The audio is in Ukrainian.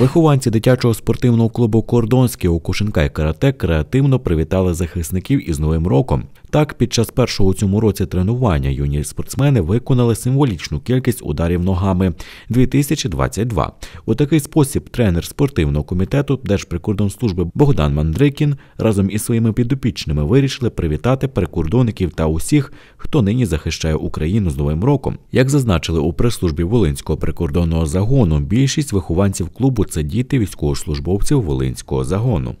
Вихованці дитячого спортивного клубу Кордонський у Кушенка і Карате креативно привітали захисників із новим роком. Так, під час першого у цьому році тренування юні спортсмени виконали символічну кількість ударів ногами 2022. У такий спосіб тренер спортивного комітету Держприкордонслужби Богдан Мандрикін разом із своїми підопічними вирішили привітати прикордонників та усіх, хто нині захищає Україну з новим роком. Як зазначили у прес-службі Волинського прикордонного загону, більшість вихованців клубу це діти військовослужбовців Волинського загону.